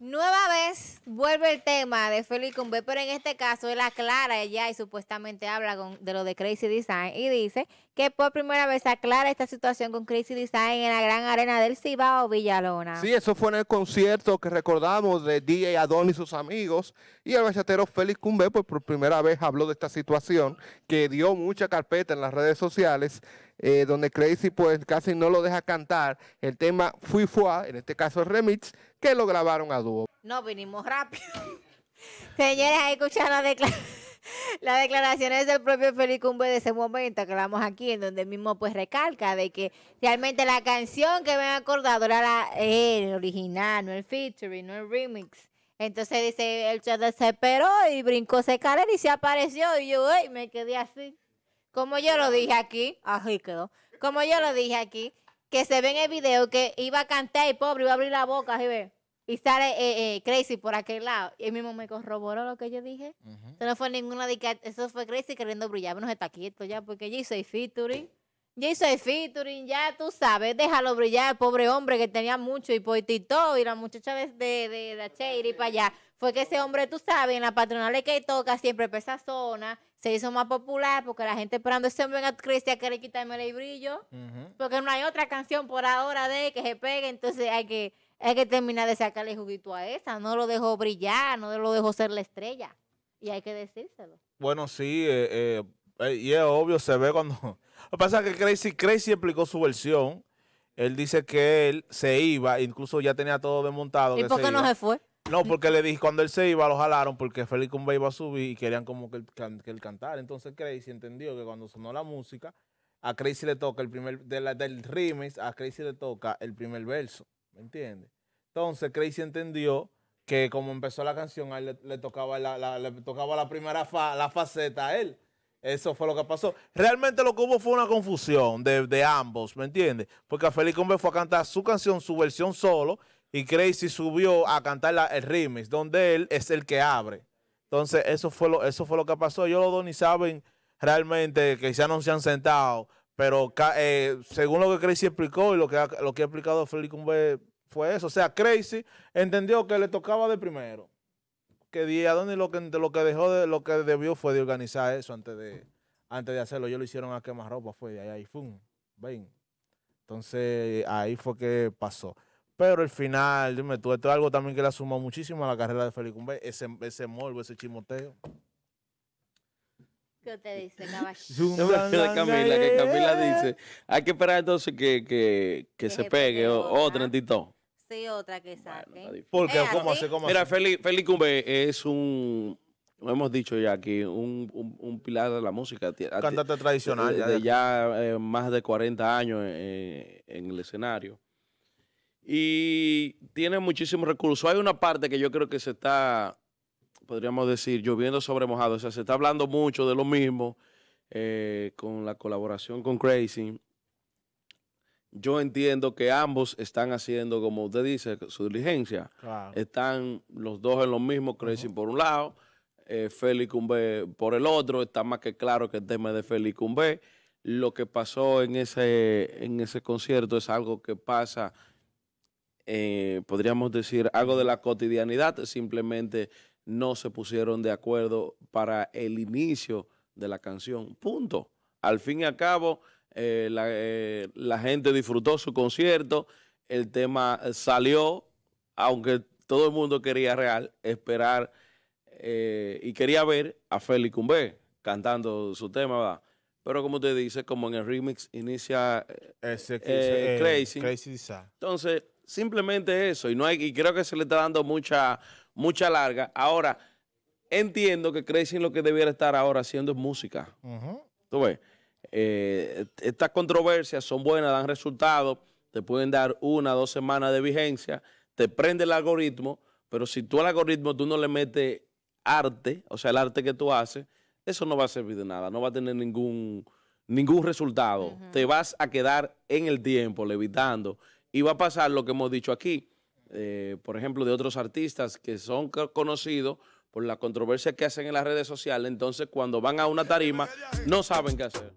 Nueva vez vuelve el tema de Félix Cumbe, pero en este caso él aclara ella y supuestamente habla con, de lo de Crazy Design y dice que por primera vez aclara esta situación con Crazy Design en la gran arena del Cibao Villalona. Sí, eso fue en el concierto que recordamos de DJ Adon y sus amigos y el bachatero Félix Cumbe, pues, por primera vez habló de esta situación que dio mucha carpeta en las redes sociales eh, donde Crazy pues casi no lo deja cantar el tema Fui Fua, en este caso remix, que lo grabaron a dúo. No, vinimos rápido. Señores, ahí escucharon la Las declaraciones del propio Félix Cumbe de ese momento que hablamos aquí, en donde mismo pues recalca de que realmente la canción que me ha acordado era eh, el original, no el featuring, no el remix. Entonces dice, el se desesperó y brincó se cayó y se apareció y yo, "Uy, me quedé así como yo lo dije aquí, así quedó, como yo lo dije aquí, que se ve en el video que iba a cantar y pobre iba a abrir la boca, ve. Y sale eh, eh, Crazy por aquel lado. Y él mismo me corroboró lo que yo dije. Eso no fue ninguna Eso fue Crazy queriendo brillar. Bueno, está quieto ya, porque yo hice featuring. Yo hice featuring, ya tú sabes. Déjalo brillar, pobre hombre que tenía mucho. Y por y la muchacha de, de, de para allá fue que ese hombre, tú sabes, en la patronal que toca siempre por esa zona, se hizo más popular porque la gente esperando ese hombre en a querer quitarme el brillo, porque no hay otra canción por ahora de que se pegue, entonces hay que, hay que terminar de sacarle juguito a esa, no lo dejó brillar, no lo dejó ser la estrella, y hay que decírselo. Bueno, sí, eh, eh, eh, y es obvio, se ve cuando... lo que pasa es que Crazy, Crazy explicó su versión, él dice que él se iba, incluso ya tenía todo desmontado. ¿Y por qué no se fue? No, porque le dije, cuando él se iba, lo jalaron porque Félix Cumba iba a subir y querían como que él, que cantara. Entonces Crazy entendió que cuando sonó la música, a Crazy le toca el primer, de la, del remix, a Crazy le toca el primer verso. ¿Me entiendes? Entonces Crazy entendió que como empezó la canción, a él le, tocaba, la, le tocaba la primera la faceta a él. Eso fue lo que pasó. Realmente lo que hubo fue una confusión de, ambos, ¿me entiendes? Porque a Félix Umbe fue a cantar su canción, su versión solo, y Crazy subió a cantar el remix, donde él es el que abre. Entonces, eso fue lo, eso fue lo que pasó. Yo los dos ni saben realmente, que ya no se han sentado, pero eh, según lo que Crazy explicó y lo que ha, lo que ha explicado Félix Cumbe fue eso. O sea, Crazy entendió que le tocaba de primero. Que Díaz lo que, lo que dejó de, lo que debió fue de organizar eso antes de, antes de hacerlo. Yo lo hicieron a quemar ropa, fue ahí, ahí, fum, ven. Entonces, ahí fue que pasó. Pero el final, dime tú, esto es algo también que le ha sumado muchísimo a la carrera de Félix Cumbé, ese, ese morbo, ese chimoteo. ¿Qué te dice, caballero? Camila, que Camila dice, hay que esperar entonces que, se pegue otra en Sí, otra que saque. Porque, ¿cómo hace? Mira, Félix, es un lo hemos dicho ya aquí, un, un, pilar de la música. Cantante tradicional. ya, eh, más de 40 años eh, en el escenario y tiene muchísimos recursos. Hay una parte que yo creo que se está, podríamos decir, lloviendo sobre mojado. O sea, se está hablando mucho de lo mismo eh, con la colaboración con Crazy. Yo entiendo que ambos están haciendo, como usted dice, su diligencia. Están los dos en lo mismo, Crazy por un lado, eh, Félix Cumbe por el otro. Está más que claro que el tema de Félix Cumbe. Lo que pasó en ese, en ese concierto es algo que pasa eh, podríamos decir, algo de la cotidianidad, simplemente no se pusieron de acuerdo para el inicio de la canción. Punto. Al fin y al cabo, eh, eh, la, gente disfrutó su concierto, el tema salió, aunque todo el mundo quería real, esperar y quería ver a Félix Cumbe cantando su tema, ¿verdad? Pero como te dice, como en el remix inicia Crazy. Crazy Entonces, Simplemente eso. Y no hay, y creo que se le está dando mucha, mucha larga. Ahora, entiendo que en lo que debiera estar ahora haciendo es música. Tú ves, eh, estas controversias son buenas, dan resultados, te pueden dar una, dos semanas de vigencia, te prende el algoritmo, pero si tú al algoritmo tú no le metes arte, o sea, el arte que tú haces, eso no va a servir de nada, no va a tener ningún, ningún resultado. Te vas a quedar en el tiempo levitando y va a pasar lo que hemos dicho aquí, eh, por ejemplo, de otros artistas que son conocidos por la controversia que hacen en las redes sociales, entonces cuando van a una tarima no saben qué hacer.